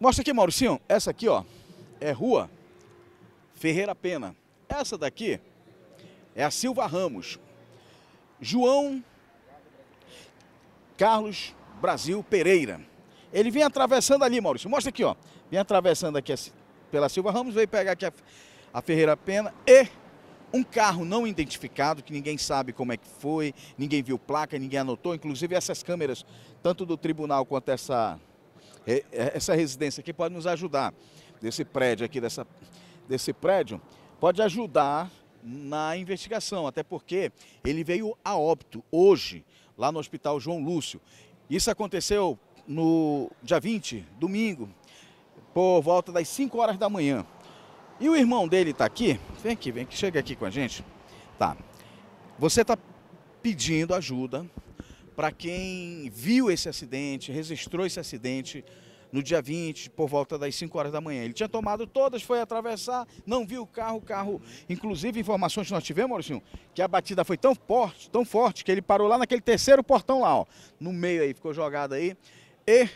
Mostra aqui, Mauricinho. Essa aqui, ó, é rua Ferreira Pena. Essa daqui é a Silva Ramos. João Carlos Brasil Pereira. Ele vem atravessando ali, Maurício. Mostra aqui, ó. Vem atravessando aqui pela Silva Ramos, veio pegar aqui a, a Ferreira Pena e um carro não identificado, que ninguém sabe como é que foi, ninguém viu placa, ninguém anotou. Inclusive essas câmeras, tanto do tribunal quanto essa essa residência aqui pode nos ajudar, desse prédio aqui, dessa, desse prédio, pode ajudar na investigação, até porque ele veio a óbito hoje, lá no Hospital João Lúcio. Isso aconteceu no dia 20, domingo, por volta das 5 horas da manhã. E o irmão dele está aqui, vem aqui, vem aqui, chega aqui com a gente. Tá. Você está pedindo ajuda para quem viu esse acidente, registrou esse acidente no dia 20, por volta das 5 horas da manhã. Ele tinha tomado todas, foi atravessar, não viu o carro, o carro, inclusive informações que nós tivemos, Maurício, que a batida foi tão forte, tão forte, que ele parou lá naquele terceiro portão lá, ó, no meio aí, ficou jogado aí, e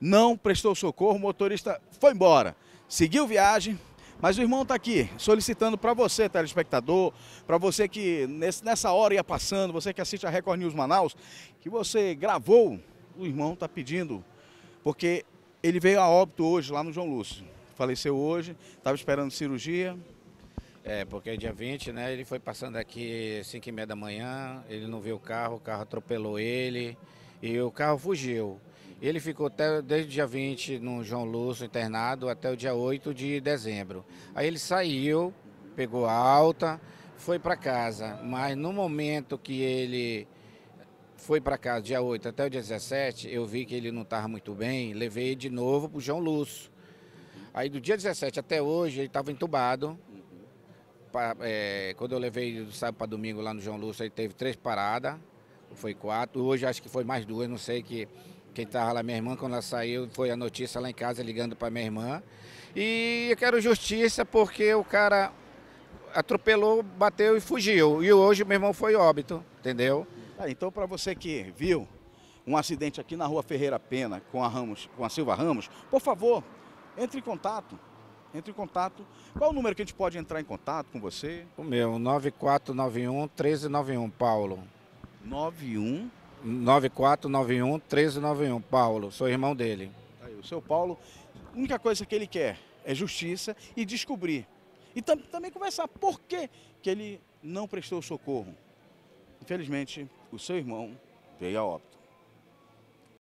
não prestou socorro, o motorista foi embora. Seguiu viagem, mas o irmão está aqui solicitando para você, telespectador, para você que nessa hora ia passando, você que assiste a Record News Manaus, que você gravou, o irmão está pedindo, porque ele veio a óbito hoje lá no João Lúcio. Faleceu hoje, estava esperando cirurgia. É, porque é dia 20, né, ele foi passando aqui 5 e meia da manhã, ele não viu o carro, o carro atropelou ele e o carro fugiu. Ele ficou até, desde o dia 20 no João Lúcio, internado, até o dia 8 de dezembro. Aí ele saiu, pegou alta, foi para casa, mas no momento que ele foi para casa, dia 8 até o dia 17, eu vi que ele não estava muito bem, levei de novo para o João Lúcio. Aí do dia 17 até hoje ele estava entubado. Pra, é, quando eu levei do sábado para domingo lá no João Lúcio, ele teve três paradas, foi quatro. Hoje acho que foi mais duas, não sei que quem estava lá, minha irmã, quando ela saiu, foi a notícia lá em casa ligando para minha irmã. E eu quero justiça porque o cara atropelou, bateu e fugiu. E hoje meu irmão foi óbito, entendeu? Ah, então, para você que viu um acidente aqui na rua Ferreira Pena com a, Ramos, com a Silva Ramos, por favor, entre em contato. Entre em contato. Qual o número que a gente pode entrar em contato com você? O meu, 9491 1391, Paulo. 91 9491 1391. Paulo, sou irmão dele. Aí, o seu Paulo, a única coisa que ele quer é justiça e descobrir. E tam também conversar por que, que ele não prestou socorro. Infelizmente, o seu irmão veio a óbito.